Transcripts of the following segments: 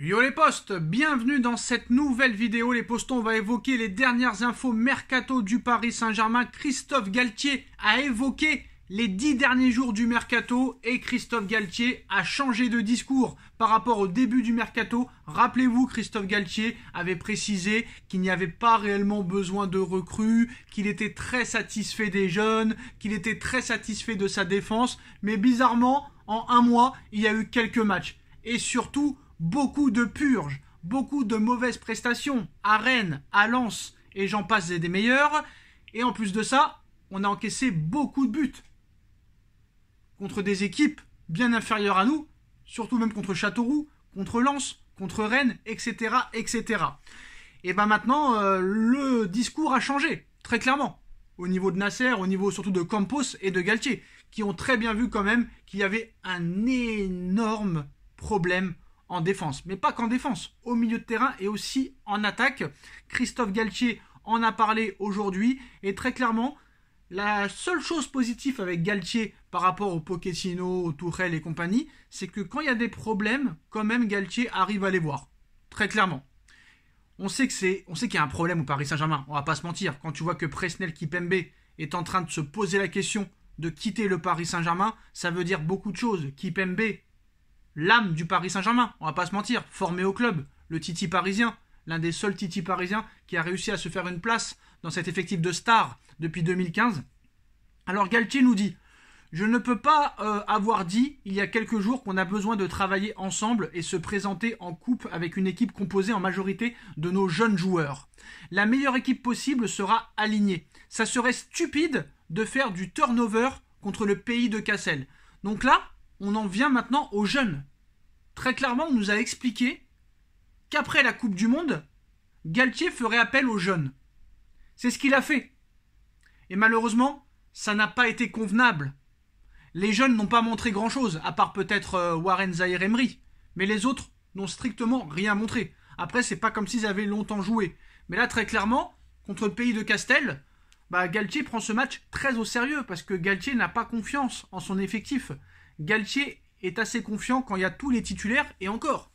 Yo les postes, bienvenue dans cette nouvelle vidéo. Les postons, on va évoquer les dernières infos mercato du Paris Saint-Germain. Christophe Galtier a évoqué les dix derniers jours du mercato et Christophe Galtier a changé de discours par rapport au début du mercato. Rappelez-vous, Christophe Galtier avait précisé qu'il n'y avait pas réellement besoin de recrues, qu'il était très satisfait des jeunes, qu'il était très satisfait de sa défense. Mais bizarrement, en un mois, il y a eu quelques matchs. Et surtout, beaucoup de purges, beaucoup de mauvaises prestations à Rennes, à Lens et j'en passe des meilleurs. Et en plus de ça, on a encaissé beaucoup de buts contre des équipes bien inférieures à nous, surtout même contre Châteauroux, contre Lens, contre Rennes, etc. etc. Et bien maintenant, euh, le discours a changé, très clairement, au niveau de Nasser, au niveau surtout de Campos et de Galtier, qui ont très bien vu quand même qu'il y avait un énorme problème en défense. Mais pas qu'en défense, au milieu de terrain et aussi en attaque. Christophe Galtier en a parlé aujourd'hui et très clairement, la seule chose positive avec Galtier par rapport au Pochettino, au Tourelle et compagnie, c'est que quand il y a des problèmes, quand même Galtier arrive à les voir. Très clairement. On sait que c'est, on sait qu'il y a un problème au Paris Saint-Germain. On va pas se mentir. Quand tu vois que Presnel Kipembe est en train de se poser la question de quitter le Paris Saint-Germain, ça veut dire beaucoup de choses. Kipembe, l'âme du Paris Saint-Germain. On va pas se mentir, formé au club, le Titi parisien, l'un des seuls Titi parisiens qui a réussi à se faire une place dans cet effectif de star depuis 2015. Alors Galtier nous dit Je ne peux pas euh, avoir dit il y a quelques jours qu'on a besoin de travailler ensemble et se présenter en coupe avec une équipe composée en majorité de nos jeunes joueurs. La meilleure équipe possible sera alignée. Ça serait stupide de faire du turnover contre le pays de Cassel. Donc là, on en vient maintenant aux jeunes très clairement, on nous a expliqué qu'après la Coupe du Monde, Galtier ferait appel aux jeunes. C'est ce qu'il a fait. Et malheureusement, ça n'a pas été convenable. Les jeunes n'ont pas montré grand-chose, à part peut-être euh, Warren Zaire Emery, mais les autres n'ont strictement rien montré. Après, c'est pas comme s'ils avaient longtemps joué. Mais là, très clairement, contre le pays de Castel, bah, Galtier prend ce match très au sérieux parce que Galtier n'a pas confiance en son effectif. Galtier est assez confiant quand il y a tous les titulaires et encore.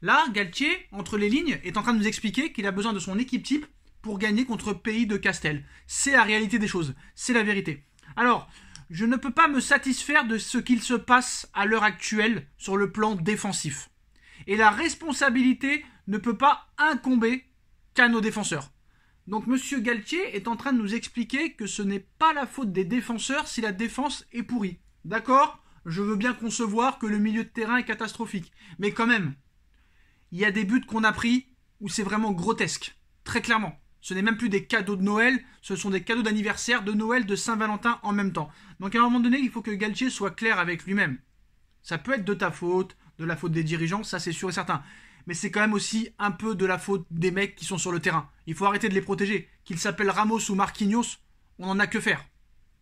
Là, Galtier, entre les lignes, est en train de nous expliquer qu'il a besoin de son équipe type pour gagner contre Pays de Castel. C'est la réalité des choses, c'est la vérité. Alors, je ne peux pas me satisfaire de ce qu'il se passe à l'heure actuelle sur le plan défensif. Et la responsabilité ne peut pas incomber qu'à nos défenseurs. Donc M. Galtier est en train de nous expliquer que ce n'est pas la faute des défenseurs si la défense est pourrie. D'accord je veux bien concevoir que le milieu de terrain est catastrophique. Mais quand même, il y a des buts qu'on a pris où c'est vraiment grotesque. Très clairement. Ce n'est même plus des cadeaux de Noël, ce sont des cadeaux d'anniversaire, de Noël, de Saint-Valentin en même temps. Donc à un moment donné, il faut que Galtier soit clair avec lui-même. Ça peut être de ta faute, de la faute des dirigeants, ça c'est sûr et certain. Mais c'est quand même aussi un peu de la faute des mecs qui sont sur le terrain. Il faut arrêter de les protéger. Qu'ils s'appellent Ramos ou Marquinhos, on n'en a que faire.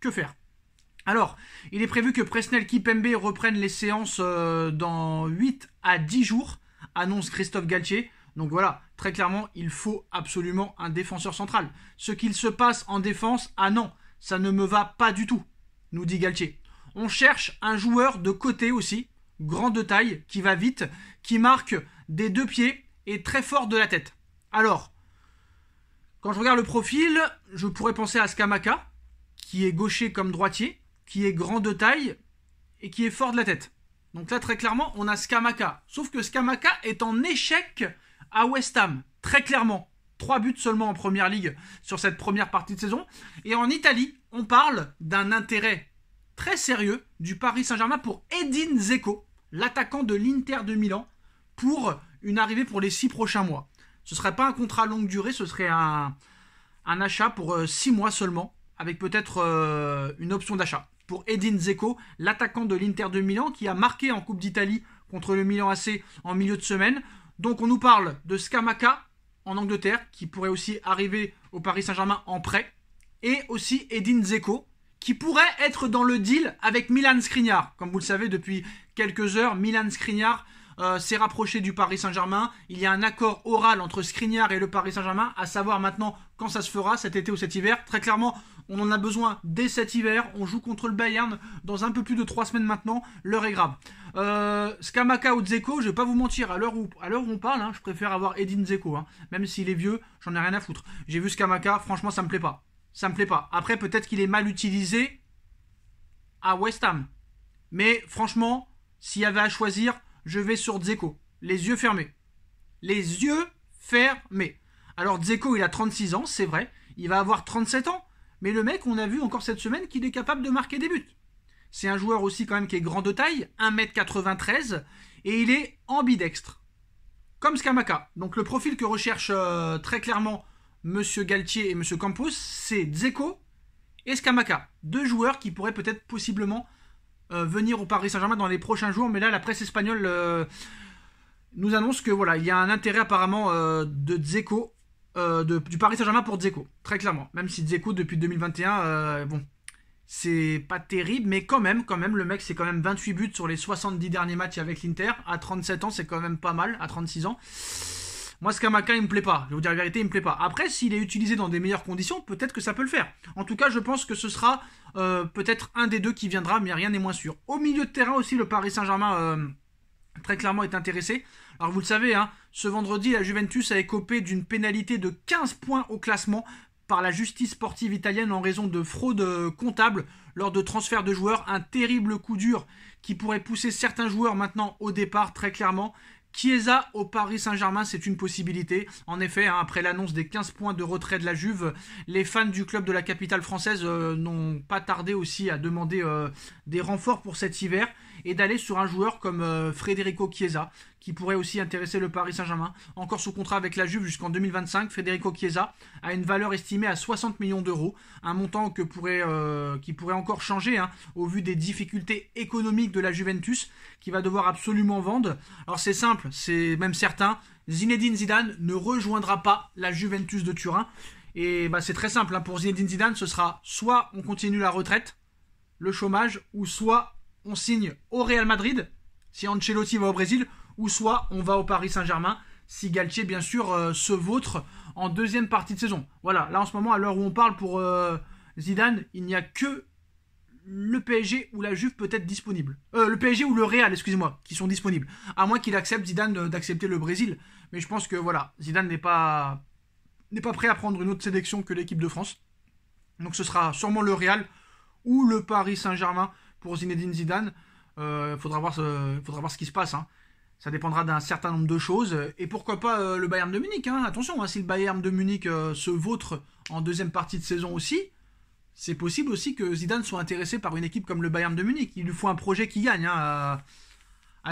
Que faire alors, il est prévu que Presnel Kipembe reprenne les séances euh, dans 8 à 10 jours, annonce Christophe Galtier. Donc voilà, très clairement, il faut absolument un défenseur central. Ce qu'il se passe en défense, ah non, ça ne me va pas du tout, nous dit Galtier. On cherche un joueur de côté aussi, grand de taille, qui va vite, qui marque des deux pieds et très fort de la tête. Alors, quand je regarde le profil, je pourrais penser à Skamaka, qui est gaucher comme droitier, qui est grand de taille et qui est fort de la tête. Donc là, très clairement, on a Skamaka. Sauf que Skamaka est en échec à West Ham, très clairement. Trois buts seulement en Première Ligue sur cette première partie de saison. Et en Italie, on parle d'un intérêt très sérieux du Paris Saint-Germain pour Edin Zeko, l'attaquant de l'Inter de Milan, pour une arrivée pour les six prochains mois. Ce ne serait pas un contrat longue durée, ce serait un, achat pour euh, six mois seulement, avec peut-être euh, une option d'achat pour Edin Zeko, l'attaquant de l'Inter de Milan, qui a marqué en Coupe d'Italie contre le Milan AC en milieu de semaine. Donc on nous parle de Scamaca, en Angleterre, qui pourrait aussi arriver au Paris Saint-Germain en prêt, et aussi Edin Zeko, qui pourrait être dans le deal avec Milan Skriniar. Comme vous le savez, depuis quelques heures, Milan Skriniar euh, s'est rapproché du Paris Saint-Germain. Il y a un accord oral entre Skriniar et le Paris Saint-Germain, à savoir maintenant quand ça se fera, cet été ou cet hiver. Très clairement, on en a besoin dès cet hiver. On joue contre le Bayern dans un peu plus de 3 semaines maintenant. L'heure est grave. Euh, Skamaka ou Dzeko, je vais pas vous mentir, à l'heure où, on parle, hein, je préfère avoir Edin Dzeko. Hein. Même s'il est vieux, j'en ai rien à foutre. J'ai vu Skamaka, franchement, ça me plaît pas. Ça me plaît pas. Après, peut-être qu'il est mal utilisé à West Ham. Mais franchement, s'il y avait à choisir, je vais sur Dzeko, les yeux fermés. Les yeux fermés. Alors Dzeko, il a 36 ans, c'est vrai, il va avoir 37 ans, mais le mec, on a vu encore cette semaine qu'il est capable de marquer des buts. C'est un joueur aussi quand même qui est grand de taille, 1m93, et il est ambidextre. Comme Skamaka. Donc le profil que recherchent euh, très clairement M. Galtier et M. Campos, c'est Dzeko et Skamaka. Deux joueurs qui pourraient peut-être possiblement euh, venir au Paris Saint-Germain dans les prochains jours, mais là, la presse espagnole euh, nous annonce que voilà, il y a un intérêt apparemment euh, de de, du Paris Saint-Germain pour Dzeko, très clairement. Même si Dzeko, depuis 2021, bon, c'est pas terrible, mais quand même, quand même, le mec, c'est quand même 28 buts sur les 70 derniers matchs avec l'Inter. À 37 ans, c'est quand même pas mal, à 36 ans. Moi, Skamaka, il me plaît pas. Je vais vous dire la vérité, il me plaît pas. Après, s'il est utilisé dans des meilleures conditions, peut-être que ça peut le faire. En tout cas, je pense que ce sera euh, peut-être un des deux qui viendra, mais rien n'est moins sûr. Au milieu de terrain aussi, le Paris Saint-Germain euh, très clairement est intéressé. Alors vous le savez, hein, ce vendredi, la Juventus a écopé d'une pénalité de 15 points au classement par la justice sportive italienne en raison de fraude euh, comptable lors de transferts de joueurs, un terrible coup dur qui pourrait pousser certains joueurs maintenant au départ très clairement Chiesa au Paris Saint-Germain, c'est une possibilité. En effet, hein, après l'annonce des 15 points de retrait de la Juve, les fans du club de la capitale française euh, n'ont pas tardé aussi à demander euh, des renforts pour cet hiver et d'aller sur un joueur comme euh, Federico Chiesa, qui pourrait aussi intéresser le Paris Saint-Germain. Encore sous contrat avec la Juve jusqu'en 2025, Federico Chiesa a une valeur estimée à 60 millions d'euros, un montant que pourrait, euh, qui pourrait encore changer hein, au vu des difficultés économiques de la Juventus, qui va devoir absolument vendre. Alors c'est simple, c'est même certain, Zinedine Zidane ne rejoindra pas la Juventus de Turin. Et bah, c'est très simple, hein, pour Zinedine Zidane, ce sera soit on continue la retraite, le chômage, ou soit on signe au Real Madrid, si Ancelotti va au Brésil, ou soit on va au Paris Saint-Germain, si Galtier, bien sûr, euh, se vautre en deuxième partie de saison. Voilà, là en ce moment, à l'heure où on parle pour euh, Zidane, il n'y a que le PSG ou la Juve peut-être disponible. Euh, le PSG ou le Real, excusez-moi, qui sont disponibles. À moins qu'il accepte Zidane d'accepter le Brésil. Mais je pense que voilà, Zidane n'est pas n'est pas prêt à prendre une autre sélection que l'équipe de France. Donc ce sera sûrement le Real ou le Paris Saint-Germain pour Zinedine Zidane. Il euh, faudra, voir ce, faudra voir ce qui se passe. Hein. Ça dépendra d'un certain nombre de choses. Et pourquoi pas euh, le Bayern de Munich. Hein. Attention, hein, si le Bayern de Munich euh, se vautre en deuxième partie de saison aussi, c'est possible aussi que Zidane soit intéressé par une équipe comme le Bayern de Munich. Il lui faut un projet qui gagne à,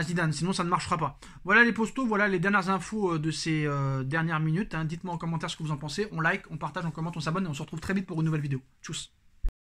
Zidane, sinon ça ne marchera pas. Voilà les postos, voilà les dernières infos de ces dernières minutes. Dites-moi en commentaire ce que vous en pensez. On like, on partage, on commente, on s'abonne et on se retrouve très vite pour une nouvelle vidéo. Tchuss